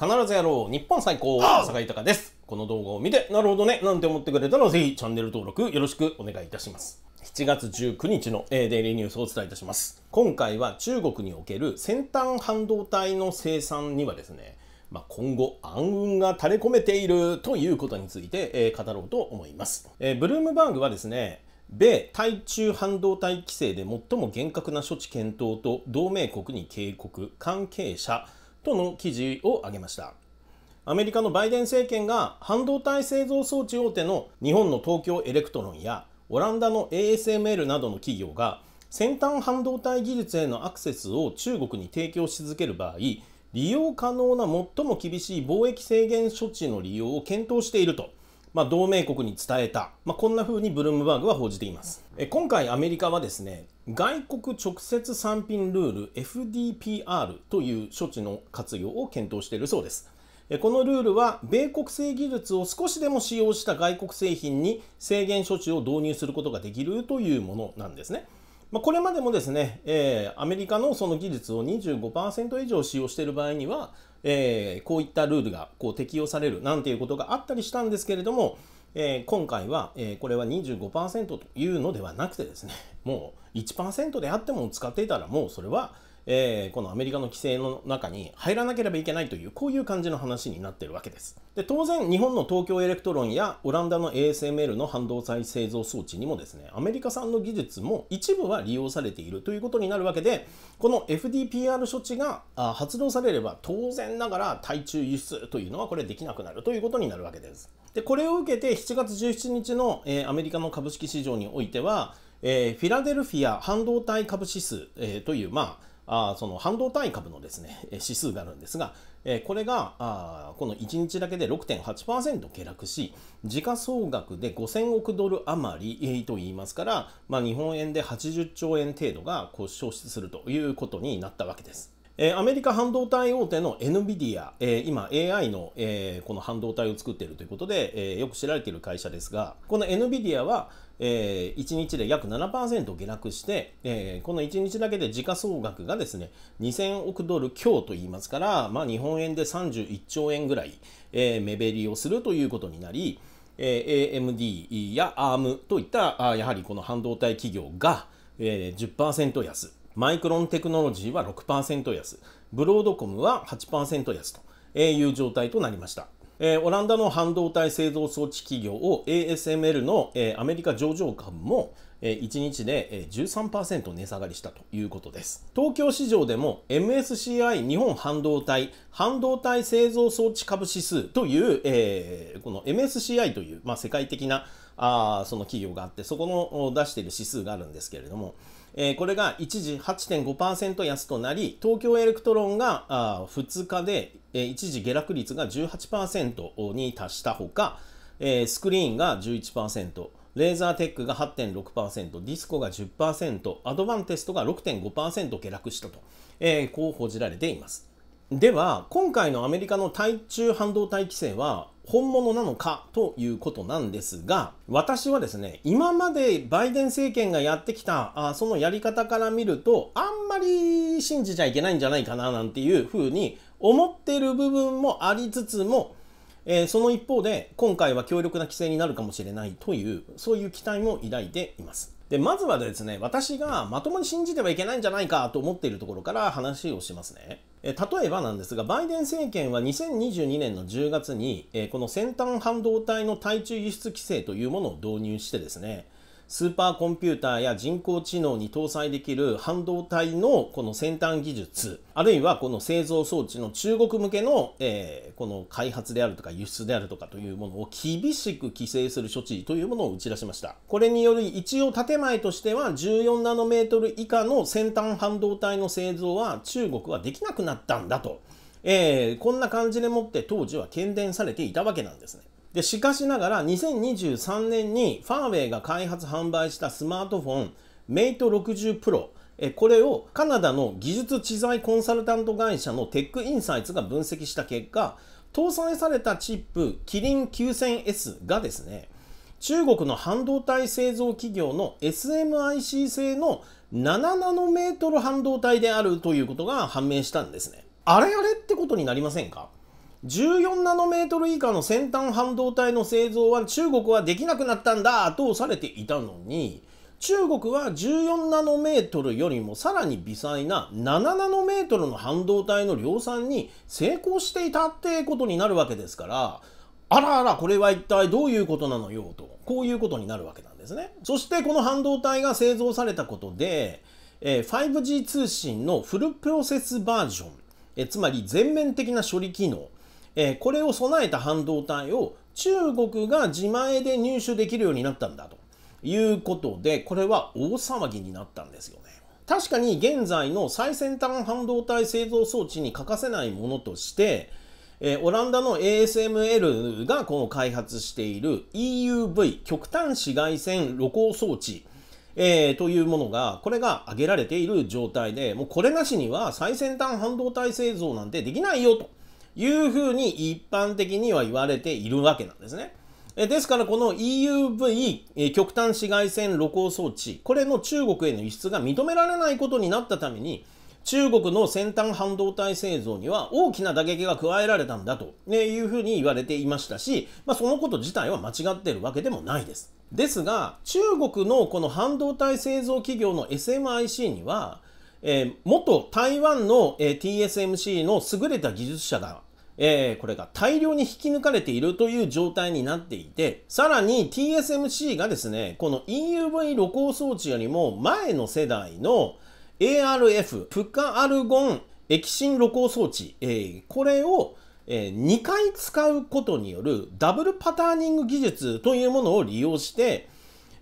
必ずやろう日本最高坂井隆ですこの動画を見てなるほどねなんて思ってくれたらぜひチャンネル登録よろしくお願いいたします7月19日の、えデイリーニュースをお伝えいたします今回は中国における先端半導体の生産にはですねまあ、今後暗雲が垂れ込めているということについて、えー、語ろうと思います、えー、ブルームバーグはですね米対中半導体規制で最も厳格な処置検討と同盟国に警告関係者との記事を挙げました。アメリカのバイデン政権が半導体製造装置大手の日本の東京エレクトロンやオランダの ASML などの企業が先端半導体技術へのアクセスを中国に提供し続ける場合利用可能な最も厳しい貿易制限措置の利用を検討しているとまあ、同盟国に伝えた、まあ、こんな風にブルームバーグは報じていますえ今回アメリカはですね外国直接産品ルール FDPR という処置の活用を検討しているそうですこのルールは米国製技術を少しでも使用した外国製品に制限処置を導入することができるというものなんですね。まあ、これまでもですね、えー、アメリカのその技術を25%以上使用している場合には、えー、こういったルールがこう適用されるなんていうことがあったりしたんですけれども、えー、今回は、えー、これは25%というのではなくてですねもう1%であっても使っていたらもうそれはえー、このアメリカの規制の中に入らなければいけないという、こういう感じの話になってるわけです。で、当然、日本の東京エレクトロンやオランダの ASML の半導体製造装置にもですね、アメリカ産の技術も一部は利用されているということになるわけで、この FDPR 処置が発動されれば、当然ながら対中輸出というのはこれできなくなるということになるわけです。で、これを受けて7月17日の、えー、アメリカの株式市場においては、えー、フィラデルフィア半導体株指数、えー、という、まあ、あその半導体株のですね指数があるんですが、えこれがあこの1日だけで6.8%下落し、時価総額で5000億ドル余り、と言いますから、まあ、日本円で80兆円程度がこう消失するということになったわけです。えアメリカ半導体大手の NVIDIA、え今 AI の、えこの半導体を作っているということで、えよく知られている会社ですが、この NVIDIA は、え1日で約7%下落して、えこの1日だけで時価総額がですね、2000億ドル強といいますから、まあ、日本円で31兆円ぐらい、え目減りをするということになり、え AMD や ARM といったあやはりこの半導体企業が、え10%安マイクロンテクノロジーは6%安、ブロードコムは8%安という状態となりました。えー、オランダの半導体製造装置企業を ASML の、えー、アメリカ上場株も、えー、1日で、えー、13%値下がりしたということです。東京市場でも MSCI 日本半導体半導体製造装置株指数という、えー、この MSCI という、まあ、世界的なあその企業があって、そこの出している指数があるんですけれども、えー、これが一時8.5%安となり、東京エレクトロンがあ2日で、えー、一時下落率が18%に達したほか、えー、スクリーンが11%、レーザーテックが8.6%、ディスコが10%、アドバンテストが6.5%下落したと、えー、こう報じられています。では、今回のアメリカの対中半導体規制は、本物なのかということなんですが、私はですね、今までバイデン政権がやってきた、あそのやり方から見ると、あんまり信じちゃいけないんじゃないかななんていうふうに思ってる部分もありつつも、えー、その一方で、今回は強力な規制になるかもしれないという、そういう期待も抱いています。で、まずはですね、私がまともに信じてはいけないんじゃないかと思っているところから話をしますね。例えばなんですが、バイデン政権は2022年の10月に、この先端半導体の対中輸出規制というものを導入してですね、スーパーコンピューターや人工知能に搭載できる半導体のこの先端技術、あるいはこの製造装置の中国向けの、えー、この開発であるとか輸出であるとかというものを厳しく規制する処置というものを打ち出しました。これにより一応建前としては14ナノメートル以下の先端半導体の製造は中国はできなくなったんだと。えー、こんな感じでもって当時は喧伝されていたわけなんですね。でしかしながら2023年にファーウェイが開発販売したスマートフォン Mate60 Pro えこれをカナダの技術知財コンサルタント会社のテックインサイツが分析した結果搭載されたチップキリン 9000S がですね中国の半導体製造企業の SMIC 製の7ナノメートル半導体であるということが判明したんですね。あれあれってことになりませんか14ナノメートル以下の先端半導体の製造は中国はできなくなったんだとされていたのに中国は14ナノメートルよりもさらに微細な7ナノメートルの半導体の量産に成功していたってことになるわけですからあらあらこれは一体どういうことなのよとこういうことになるわけなんですね。そしてこの半導体が製造されたことで、え 5G 通信のフルプロセスバージョン、えつまり全面的な処理機能えー、これを備えた半導体を中国が自前で入手できるようになったんだということで、これは大騒ぎになったんですよね。確かに現在の最先端半導体製造装置に欠かせないものとして、えー、オランダの ASML がこの開発している EUV 極端紫外線露光装置、えー、というものが、これが挙げられている状態で、もうこれなしには最先端半導体製造なんてできないよというふうに一般的には言われているわけなんですね。ですからこの EUV 極端紫外線露光装置これの中国への輸出が認められないことになったために中国の先端半導体製造には大きな打撃が加えられたんだというふうに言われていましたし、まあ、そのこと自体は間違ってるわけでもないです。ですが中国のこの半導体製造企業の SMIC には、えー、元台湾の、え TSMC の優れた技術者がえー、これが大量に引き抜かれているという状態になっていて、さらに TSMC がですね、この EUV 露光装置よりも前の世代の ARF、プカアルゴン液芯露光装置、えー、これをえ2回使うことによるダブルパターニング技術というものを利用して、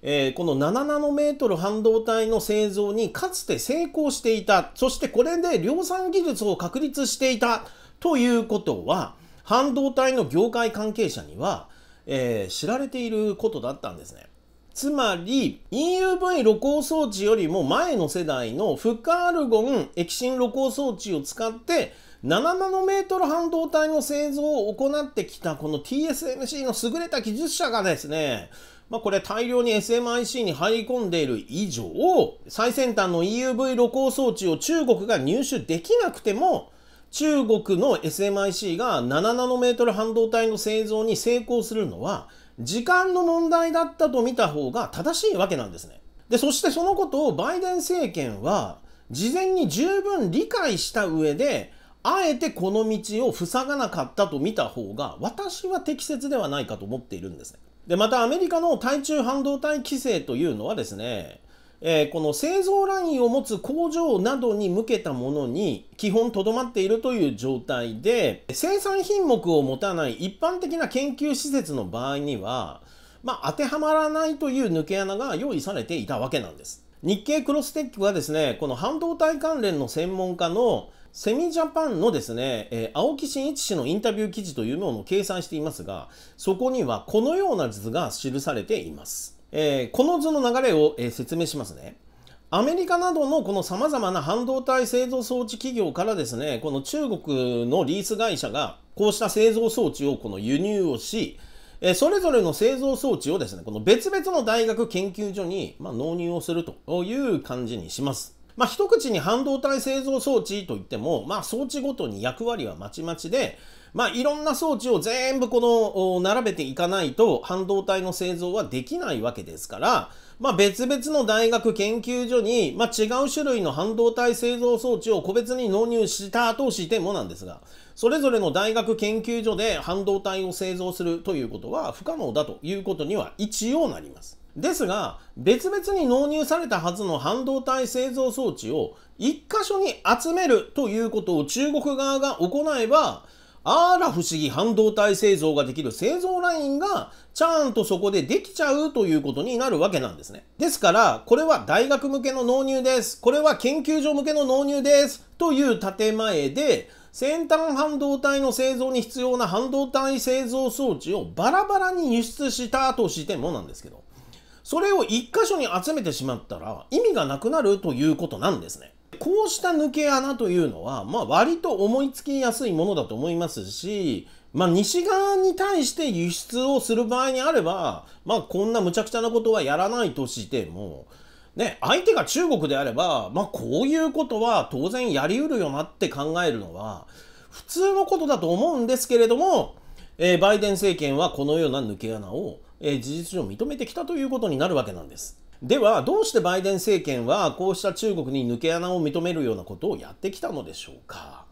えこの7ナノメートル半導体の製造にかつて成功していた、そしてこれで量産技術を確立していたということは、半導体の業界関係者には、えー、知られていることだったんですね。つまり EUV 露光装置よりも前の世代のフッカールゴン液晶露光装置を使って7ナノメートル半導体の製造を行ってきたこの TSMC の優れた技術者がですね、まあ、これ大量に SMIC に入り込んでいる以上最先端の EUV 露光装置を中国が入手できなくても中国の SMIC が7ナノメートル半導体の製造に成功するのは時間の問題だったと見た方が正しいわけなんですね。で、そしてそのことをバイデン政権は事前に十分理解した上であえてこの道を塞がなかったと見た方が私は適切ではないかと思っているんですね。で、またアメリカの対中半導体規制というのはですね、えー、この製造ラインを持つ工場などに向けたものに基本とどまっているという状態で生産品目を持たない一般的な研究施設の場合には、まあ、当てはまらないという抜け穴が用意されていたわけなんです。日経クロステックはですね、この半導体関連の専門家のセミジャパンのですね、えー、青木真一氏のインタビュー記事というものを掲載していますが、そこにはこのような図が記されています。えー、この図の流れを、えー、説明しますね。アメリカなどのこの様々な半導体製造装置企業からですね、この中国のリース会社がこうした製造装置をこの輸入をし、えそれぞれの製造装置をですね、この別々の大学研究所に、ま納入をするという感じにします。まあ、一口に半導体製造装置といっても、まあ、装置ごとに役割はまちまちで、まあ、いろんな装置を全部この並べていかないと半導体の製造はできないわけですから、まあ、別々の大学研究所に、まあ、違う種類の半導体製造装置を個別に納入したとしてもなんですが、それぞれの大学研究所で半導体を製造するということは不可能だということには一応なります。ですが、別々に納入されたはずの半導体製造装置を1箇所に集めるということを中国側が行えば、あら不思議半導体製造ができる製造ラインがちゃんとそこでできちゃうということになるわけなんですね。ですから、これは大学向けの納入です。これは研究所向けの納入です。という建前で、先端半導体の製造に必要な半導体製造装置をバラバラに輸出したとしてもなんですけど、それを1箇所に集めてしまったら意味がなくなるということなんですね。こうした抜け穴というのは、まあ、割と思いつきやすいものだと思いますし、まあ、西側に対して輸出をする場合にあれば、まあ、こんな無茶苦茶なことはやらないとしても、ね、相手が中国であれば、まあ、こういうことは当然やりうるよなって考えるのは、普通のことだと思うんですけれども、えー、バイデン政権はこのような抜け穴を、えー、事実上認めてきたということになるわけなんです。では、どうしてバイデン政権はこうした中国に抜け穴を認めるようなことをやってきたのでしょうか。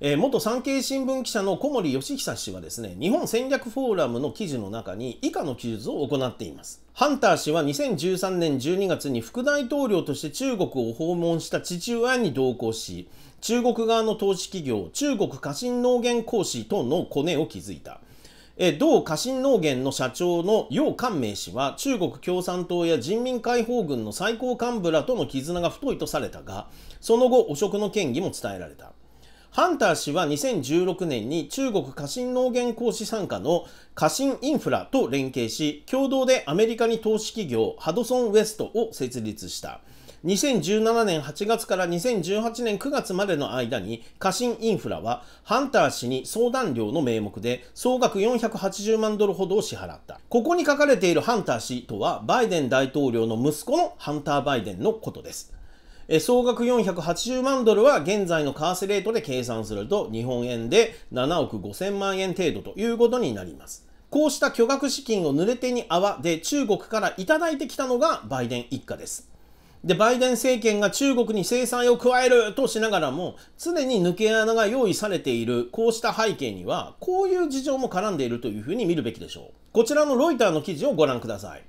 えー、元産経新聞記者の小森義久氏はですね、日本戦略フォーラムの記事の中に以下の記述を行っています。ハンター氏は2013年12月に副大統領として中国を訪問した父親に同行し、中国側の投資企業、中国家信農源講師等のコネを築いた。同家臣農源の社長の楊寛明氏は中国共産党や人民解放軍の最高幹部らとの絆が太いとされたがその後汚職の嫌疑も伝えられたハンター氏は2016年に中国家臣農源公師傘下の家臣インフラと連携し共同でアメリカに投資企業ハドソン・ウェストを設立した。2017年8月から2018年9月までの間に、過信インフラは、ハンター氏に相談料の名目で、総額480万ドルほどを支払った。ここに書かれているハンター氏とは、バイデン大統領の息子のハンター・バイデンのことです。総額480万ドルは現在の為替レートで計算すると日本円で7億5000万円程度ということになります。こうした巨額資金を濡れ手に泡で中国から頂いてきたのがバイデン一家です。で、バイデン政権が中国に制裁を加えるとしながらも、常に抜け穴が用意されている、こうした背景には、こういう事情も絡んでいるというふうに見るべきでしょう。こちらのロイターの記事をご覧ください。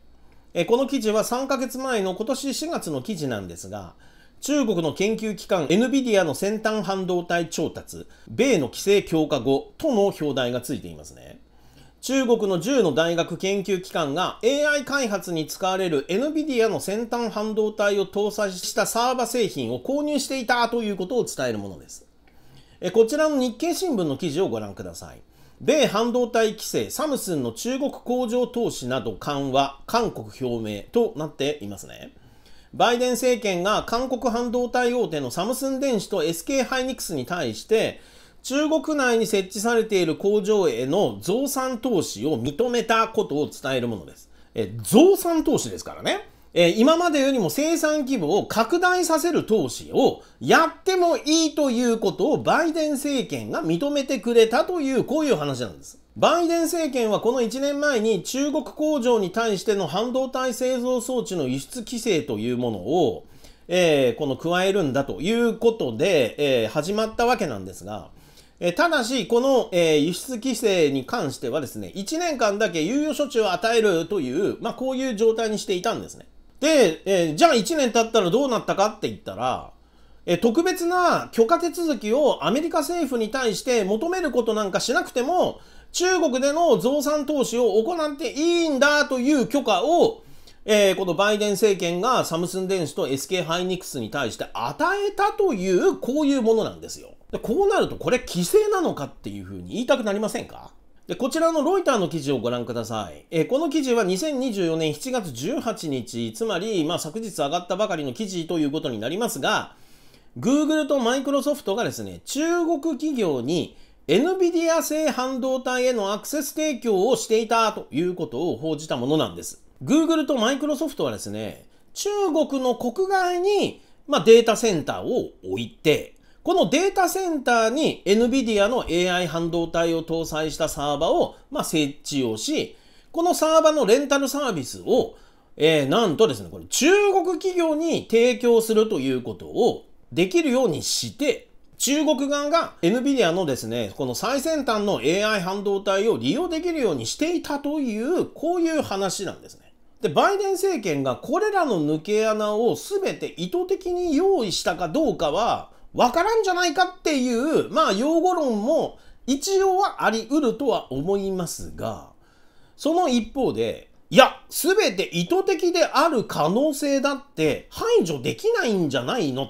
えこの記事は3ヶ月前の今年4月の記事なんですが、中国の研究機関 NVIDIA の先端半導体調達、米の規制強化後との表題がついていますね。中国の10の大学研究機関が AI 開発に使われる NVIDIA の先端半導体を搭載したサーバ製品を購入していたということを伝えるものです。こちらの日経新聞の記事をご覧ください。米半導体規制、サムスンの中国工場投資など緩和、韓国表明となっていますね。バイデン政権が韓国半導体大手のサムスン電子と SK ハイニクスに対して、中国内に設置されている工場への増産投資を認めたことを伝えるものです。え増産投資ですからね。え今までよりも生産規模を拡大させる投資をやってもいいということをバイデン政権が認めてくれたという、こういう話なんです。バイデン政権はこの1年前に中国工場に対しての半導体製造装置の輸出規制というものを、えー、この加えるんだということで、えー、始まったわけなんですが、えただし、この、え輸出規制に関してはですね、1年間だけ猶予処置を与えるという、まあ、こういう状態にしていたんですね。で、えじゃあ1年経ったらどうなったかって言ったら、え特別な許可手続きをアメリカ政府に対して求めることなんかしなくても、中国での増産投資を行っていいんだという許可を、えー、このバイデン政権がサムスン電子と SK ハイニックスに対して与えたという、こういうものなんですよ。でこうなるとこれ規制なのかっていうふうに言いたくなりませんかでこちらのロイターの記事をご覧ください。えこの記事は2024年7月18日、つまり、まあ、昨日上がったばかりの記事ということになりますが、Google と Microsoft がですね、中国企業に NVIDIA 製半導体へのアクセス提供をしていたということを報じたものなんです。Google と Microsoft はですね、中国の国外に、まあ、データセンターを置いて、このデータセンターに NVIDIA の AI 半導体を搭載したサーバを、まあ、設置をし、このサーバのレンタルサービスを、えー、なんとですね、これ中国企業に提供するということをできるようにして、中国側が NVIDIA のですね、この最先端の AI 半導体を利用できるようにしていたという、こういう話なんですね。で、バイデン政権がこれらの抜け穴を全て意図的に用意したかどうかは、わからんじゃないかっていう、まあ、用語論も一応はあり得るとは思いますが、その一方で、いや、すべて意図的である可能性だって排除できないんじゃないの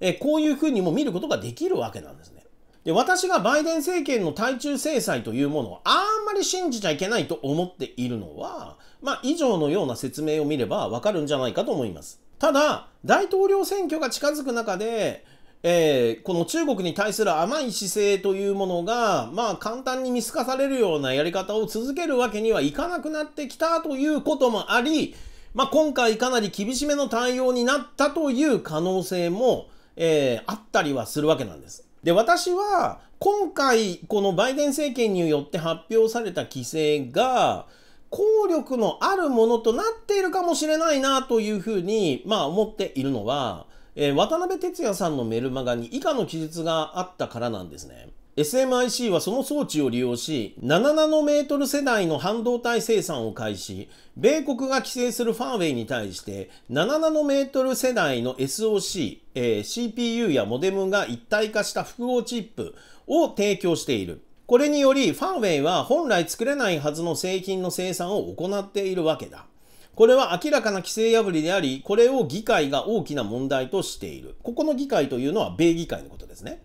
えこういうふうにも見ることができるわけなんですね。で私がバイデン政権の対中制裁というものをあんまり信じちゃいけないと思っているのは、まあ、以上のような説明を見ればわかるんじゃないかと思います。ただ、大統領選挙が近づく中で、えー、この中国に対する甘い姿勢というものが、まあ簡単に見透かされるようなやり方を続けるわけにはいかなくなってきたということもあり、まあ今回かなり厳しめの対応になったという可能性も、えー、あったりはするわけなんです。で、私は今回このバイデン政権によって発表された規制が、効力のあるものとなっているかもしれないなというふうに、まあ思っているのは、えー、渡辺哲也さんのメルマガに以下の記述があったからなんですね。SMIC はその装置を利用し、7ナノメートル世代の半導体生産を開始、米国が規制するファーウェイに対して、7ナノメートル世代の SOC、えー、CPU やモデムが一体化した複合チップを提供している。これにより、ファーウェイは本来作れないはずの製品の生産を行っているわけだ。これは明らかな規制破りであり、これを議会が大きな問題としている。ここの議会というのは米議会のことですね。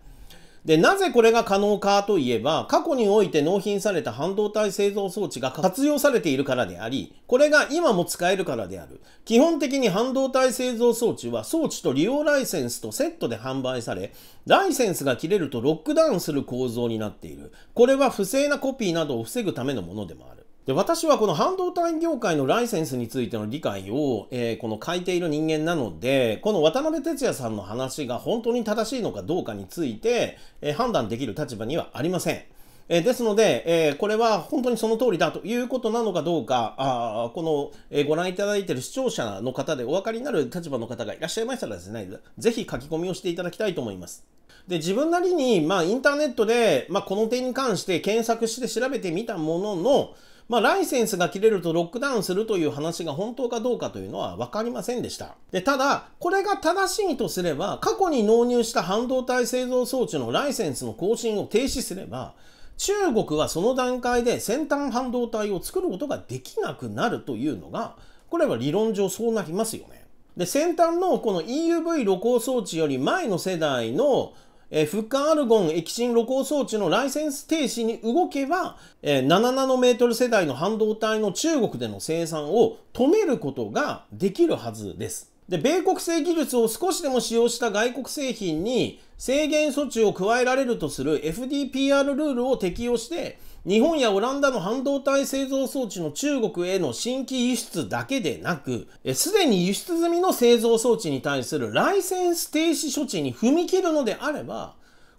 で、なぜこれが可能かといえば、過去において納品された半導体製造装置が活用されているからであり、これが今も使えるからである。基本的に半導体製造装置は装置と利用ライセンスとセットで販売され、ライセンスが切れるとロックダウンする構造になっている。これは不正なコピーなどを防ぐためのものでもある。で私はこの半導体業界のライセンスについての理解を、えー、この書いている人間なので、この渡辺哲也さんの話が本当に正しいのかどうかについて、えー、判断できる立場にはありません。えー、ですので、えこれは本当にその通りだということなのかどうか、あこの、えご覧いただいている視聴者の方でお分かりになる立場の方がいらっしゃいましたらですね、ぜひ書き込みをしていただきたいと思います。で、自分なりに、まあ、インターネットで、まあ、この点に関して検索して調べてみたものの、まあ、ライセンスが切れるとロックダウンするという話が本当かどうかというのは分かりませんでした。で、ただ、これが正しいとすれば、過去に納入した半導体製造装置のライセンスの更新を停止すれば、中国はその段階で先端半導体を作ることができなくなるというのが、これは理論上そうなりますよね。で、先端のこの EUV 露光装置より前の世代のえー、フアルゴン液芯露光装置のライセンス停止に動けば、えー、7ナノメートル世代の半導体の中国での生産を止めることができるはずです。で、米国製技術を少しでも使用した外国製品に制限措置を加えられるとする FDPR ルールを適用して、日本やオランダの半導体製造装置の中国への新規輸出だけでなく、すでに輸出済みの製造装置に対するライセンス停止処置に踏み切るのであれば、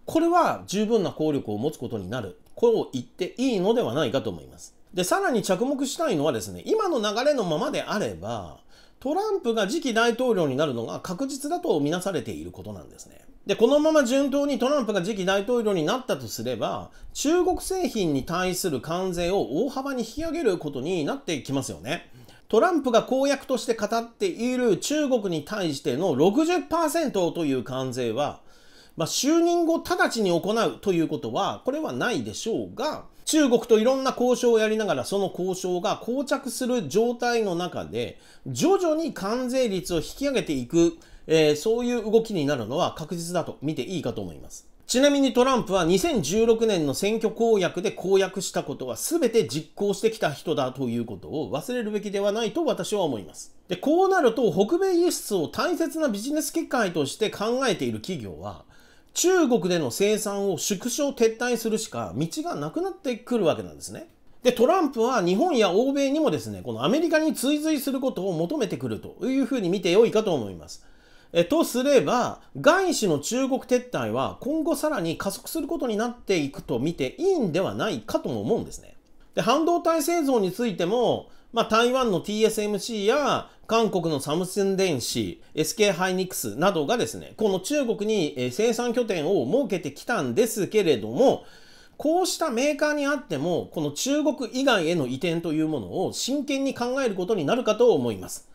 これは十分な効力を持つことになる。こう言っていいのではないかと思います。で、さらに着目したいのはですね、今の流れのままであれば、トランプが次期大統領になるのが確実だと見なされていることなんですね。で、このまま順当にトランプが次期大統領になったとすれば、中国製品に対する関税を大幅に引き上げることになってきますよね。トランプが公約として語っている中国に対しての60%という関税は、まあ、就任後直ちに行うということは、これはないでしょうが、中国といろんな交渉をやりながら、その交渉が膠着する状態の中で、徐々に関税率を引き上げていく、えー、そういう動きになるのは確実だと見ていいかと思います。ちなみにトランプは2016年の選挙公約で公約したことは全て実行してきた人だということを忘れるべきではないと私は思います。で、こうなると北米輸出を大切なビジネス機会として考えている企業は中国での生産を縮小撤退するしか道がなくなってくるわけなんですね。で、トランプは日本や欧米にもですね、このアメリカに追随することを求めてくるというふうに見てよいかと思います。えとすれば、外資の中国撤退は今後さらに加速することになっていくと見ていいんではないかとも思うんですね。で、半導体製造についても、まあ、台湾の TSMC や韓国のサムスン電子、SK ハイニクスなどがですね、この中国に生産拠点を設けてきたんですけれども、こうしたメーカーにあっても、この中国以外への移転というものを真剣に考えることになるかと思います。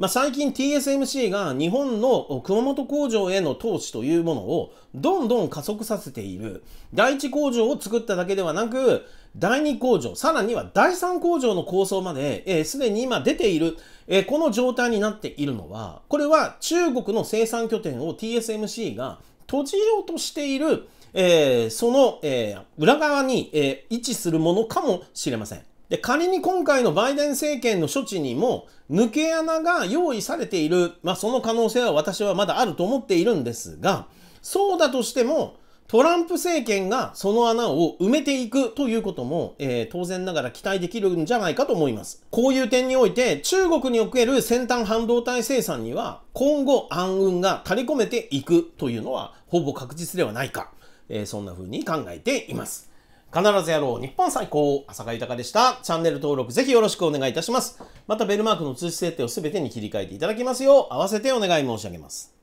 まあ、最近 TSMC が日本の熊本工場への投資というものをどんどん加速させている。第一工場を作っただけではなく、第2工場、さらには第3工場の構想まで、す、えー、で、に今出ている、えー、この状態になっているのは、これは中国の生産拠点を TSMC が閉じようとしている、えー、その、えー、裏側に、えー、位置するものかもしれません。で、仮に今回のバイデン政権の処置にも抜け穴が用意されている、まあ、その可能性は私はまだあると思っているんですが、そうだとしても、トランプ政権がその穴を埋めていくということも、えー、当然ながら期待できるんじゃないかと思います。こういう点において、中国における先端半導体生産には、今後暗雲が垂れ込めていくというのは、ほぼ確実ではないか、えー、そんな風に考えています。必ずやろう日本最高浅香豊でしたチャンネル登録ぜひよろしくお願いいたしますまたベルマークの通知設定を全てに切り替えていただきますよう合わせてお願い申し上げます